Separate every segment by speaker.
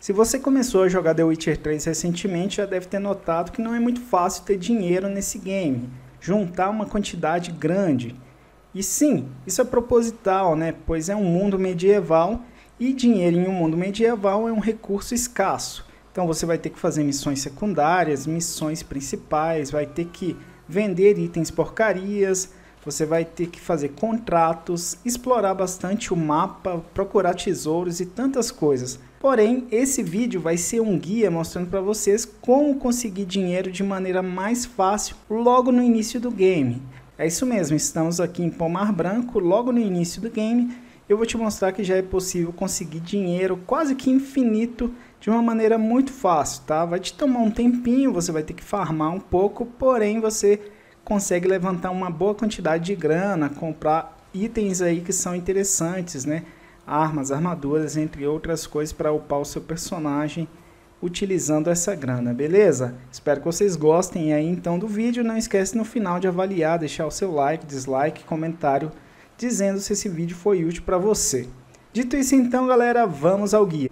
Speaker 1: Se você começou a jogar The Witcher 3 recentemente, já deve ter notado que não é muito fácil ter dinheiro nesse game, juntar uma quantidade grande. E sim, isso é proposital, né? Pois é um mundo medieval e dinheiro em um mundo medieval é um recurso escasso. Então você vai ter que fazer missões secundárias, missões principais, vai ter que vender itens porcarias, você vai ter que fazer contratos, explorar bastante o mapa, procurar tesouros e tantas coisas. Porém, esse vídeo vai ser um guia mostrando para vocês como conseguir dinheiro de maneira mais fácil logo no início do game. É isso mesmo, estamos aqui em Pomar Branco, logo no início do game. Eu vou te mostrar que já é possível conseguir dinheiro quase que infinito de uma maneira muito fácil, tá? Vai te tomar um tempinho, você vai ter que farmar um pouco, porém você consegue levantar uma boa quantidade de grana, comprar itens aí que são interessantes, né? Armas, armaduras, entre outras coisas para upar o seu personagem utilizando essa grana, beleza? Espero que vocês gostem aí então do vídeo. Não esquece no final de avaliar, deixar o seu like, dislike, comentário dizendo se esse vídeo foi útil para você. Dito isso então, galera, vamos ao guia.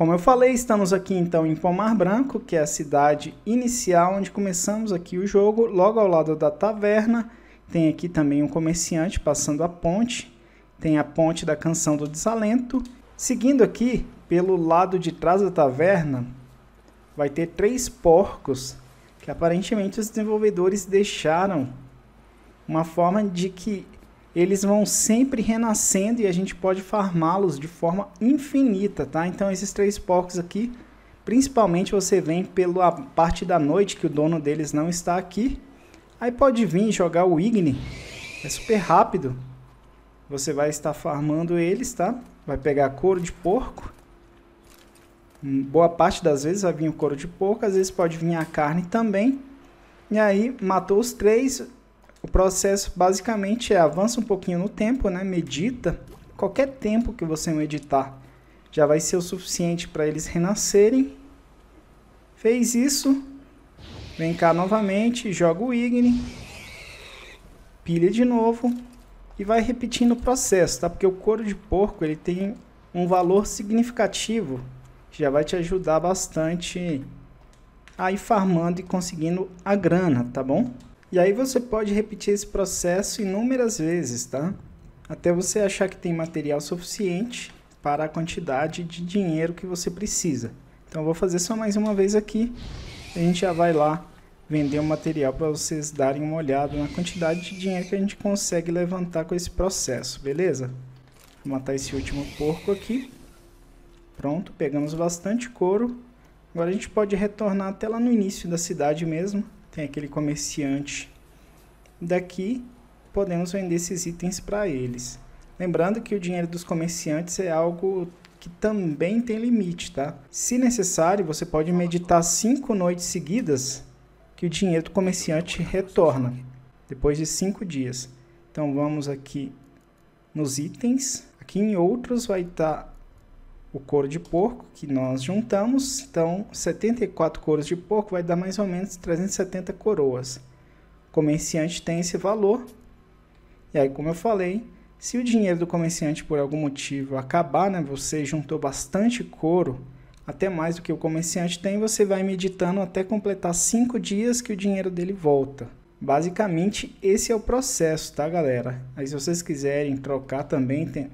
Speaker 1: Como eu falei, estamos aqui então em Pomar Branco, que é a cidade inicial onde começamos aqui o jogo, logo ao lado da taverna. Tem aqui também um comerciante passando a ponte, tem a ponte da Canção do Desalento. Seguindo aqui pelo lado de trás da taverna, vai ter três porcos que aparentemente os desenvolvedores deixaram uma forma de que eles vão sempre renascendo e a gente pode farmá-los de forma infinita, tá? Então esses três porcos aqui, principalmente você vem pela parte da noite que o dono deles não está aqui. Aí pode vir jogar o Igni, é super rápido. Você vai estar farmando eles, tá? Vai pegar couro de porco. Hum, boa parte das vezes vai vir o couro de porco, às vezes pode vir a carne também. E aí matou os três, o processo basicamente é avança um pouquinho no tempo, né? Medita. Qualquer tempo que você meditar já vai ser o suficiente para eles renascerem. Fez isso. Vem cá novamente, joga o Igni. Pilha de novo. E vai repetindo o processo, tá? Porque o couro de porco ele tem um valor significativo que já vai te ajudar bastante a ir farmando e conseguindo a grana, tá bom? E aí você pode repetir esse processo inúmeras vezes, tá? Até você achar que tem material suficiente para a quantidade de dinheiro que você precisa. Então vou fazer só mais uma vez aqui. A gente já vai lá vender o material para vocês darem uma olhada na quantidade de dinheiro que a gente consegue levantar com esse processo, beleza? Vou matar esse último porco aqui. Pronto, pegamos bastante couro. Agora a gente pode retornar até lá no início da cidade mesmo tem aquele comerciante daqui, podemos vender esses itens para eles. Lembrando que o dinheiro dos comerciantes é algo que também tem limite, tá? Se necessário, você pode meditar cinco noites seguidas que o dinheiro do comerciante retorna depois de cinco dias. Então vamos aqui nos itens. Aqui em outros vai estar tá o couro de porco que nós juntamos. Então, 74 couros de porco vai dar mais ou menos 370 coroas. O comerciante tem esse valor. E aí, como eu falei, se o dinheiro do comerciante por algum motivo acabar, né, você juntou bastante couro, até mais do que o comerciante tem, você vai meditando até completar 5 dias que o dinheiro dele volta. Basicamente, esse é o processo, tá, galera? Aí, se vocês quiserem trocar também, tem,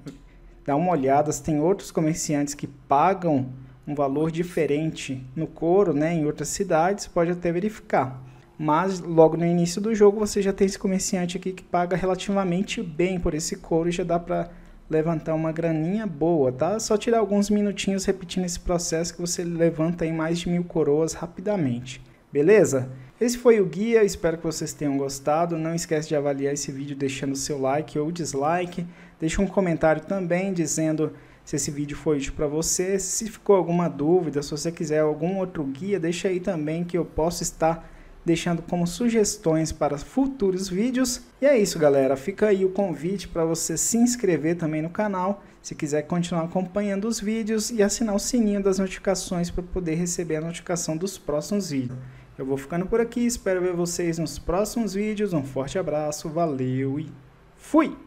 Speaker 1: dá uma olhada se tem outros comerciantes que pagam um valor diferente no couro, né, em outras cidades, pode até verificar. Mas logo no início do jogo você já tem esse comerciante aqui que paga relativamente bem por esse couro e já dá para levantar uma graninha boa, tá? Só tirar alguns minutinhos repetindo esse processo que você levanta em mais de mil coroas rapidamente. Beleza? Esse foi o guia, espero que vocês tenham gostado. Não esquece de avaliar esse vídeo deixando seu like ou dislike. Deixa um comentário também dizendo se esse vídeo foi útil para você. Se ficou alguma dúvida, se você quiser algum outro guia, deixa aí também que eu posso estar deixando como sugestões para futuros vídeos. E é isso, galera. Fica aí o convite para você se inscrever também no canal, se quiser continuar acompanhando os vídeos e assinar o sininho das notificações para poder receber a notificação dos próximos vídeos. Eu vou ficando por aqui, espero ver vocês nos próximos vídeos. Um forte abraço, valeu e fui!